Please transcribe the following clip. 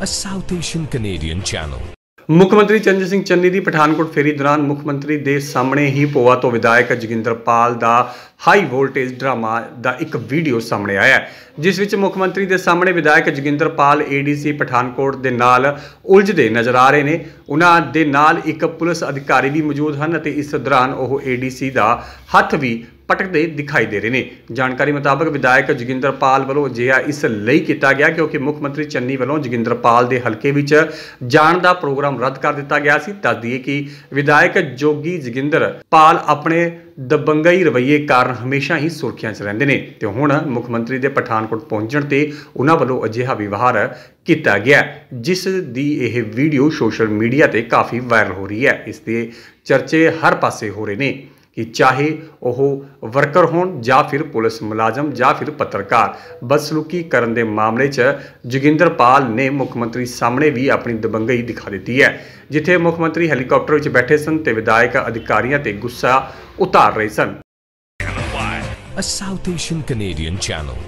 a South Asian Canadian channel. ਮੁੱਖ ਮੰਤਰੀ ਚੰਦਰ ਸਿੰਘ ਚੰਨੀ ਦੀ ਪਠਾਨਕੋਟ ਫੇਰੀ ਦੌਰਾਨ ਮੁੱਖ ਮੰਤਰੀ ਦੇ ਸਾਹਮਣੇ ਹੀ ਪੋਵਾ ਤੋਂ ਵਿਧਾਇਕ ਜਗਿੰਦਰਪਾਲ ਦਾ ਹਾਈ ਵੋਲਟੇਜ ਡਰਾਮਾ ਦਾ ਇੱਕ ਵੀਡੀਓ ਸਾਹਮਣੇ ਆਇਆ ਜਿਸ ਵਿੱਚ ਮੁੱਖ ਮੰਤਰੀ ਦੇ ਸਾਹਮਣੇ ਵਿਧਾਇਕ ਜਗਿੰਦਰਪਾਲ ਏਡੀਸੀ ਪਠਾਨਕੋਟ ਦੇ ਨਾਲ ਉਲਝਦੇ ਨਜ਼ਰ ਆ ਰਹੇ ਨੇ ਉਹਨਾਂ ਦੇ ਨਾਲ ਇੱਕ ਪੁਲਿਸ ਅਧਿਕਾਰੀ ਵੀ ਮੌਜੂਦ ਹਨ ਅਤੇ ਇਸ ਦੌਰਾਨ ਉਹ ਏਡੀਸੀ ਦਾ ਹੱਥ ਵੀ ਪਟਕਦੇ ਦਿਖਾਈ ਦੇ ਰਹੇ ਨੇ ਜਾਣਕਾਰੀ ਮੁਤਾਬਕ ਵਿਧਾਇਕ ਜਗਿੰਦਰਪਾਲ ਵੱਲੋਂ ਜਿਹਾ ਇਸ ਲਈ ਕੀਤਾ ਗਿਆ ਕਿਉਂਕਿ ਮੁੱਖ ਮੰਤਰੀ ਚੰਨੀ ਵੱਲੋਂ ਜਗਿੰਦਰਪਾਲ ਦੇ ਹਲਕੇ ਵਿੱਚ ਜਾਣ ਦਾ ਪ੍ਰੋਗਰਾਮ ਰੱਦ ਕਰ ਦਿੱਤਾ ਗਿਆ ਸੀ ਦੱਸ ਦਈਏ ਕਿ ਵਿਧਾਇਕ ਜੋਗੀ ਜਗਿੰਦਰਪਾਲ ਆਪਣੇ ਦਬੰਗਾਈ ਰਵਈਏ ਕਾਰਨ ਹਮੇਸ਼ਾ ਹੀ ਸੁਰਖੀਆਂ 'ਚ ਰਹਿੰਦੇ ਨੇ ਤੇ ਹੁਣ ਮੁੱਖ ਮੰਤਰੀ ਦੇ ਪਠਾਨਕੋਟ ਪਹੁੰਚਣ ਤੇ ਉਹਨਾਂ ਵੱਲੋਂ ਅਜਿਹਾ ਵਿਵਹਾਰ ਕੀਤਾ ਗਿਆ ਜਿਸ ਦੀ ਇਹ ਵੀਡੀਓ ਸੋਸ਼ਲ ਮੀਡੀਆ ਤੇ ਕਾਫੀ ਵਾਇਰਲ ਹੋ ਰਹੀ ਹੈ ਇਸ ਦੇ ਚਰਚੇ ਹਰ ਪਾਸੇ ਹੋ ਰਹੇ ਨੇ ਕਿ ਚਾਹੇ ਉਹ ਵਰਕਰ ਹੋਣ ਜਾਂ ਫਿਰ ਪੁਲਿਸ ਮੁਲਾਜ਼ਮ ਜਾਂ ਫਿਰ ਪੱਤਰਕਾਰ ਬਦਸਲੂਕੀ ਕਰਨ ਦੇ ਮਾਮਲੇ 'ਚ ਜਗਿੰਦਰਪਾਲ ਨੇ ਮੁੱਖ ਮੰਤਰੀ ਸਾਹਮਣੇ ਵੀ ਆਪਣੀ ਦਬੰਗਈ ਦਿਖਾ ਦਿੱਤੀ ਹੈ ਜਿੱਥੇ ਮੁੱਖ ਮੰਤਰੀ ਹੈਲੀਕਾਪਟਰ ਵਿੱਚ ਬੈਠੇ ਸਨ ਤੇ ਵਿਧਾਇਕ ਅਧਿਕਾਰੀਆਂ ਤੇ ਗੁੱਸਾ ਉਤਾਰ ਰਹੇ ਸਨ A South Asian Canadian channel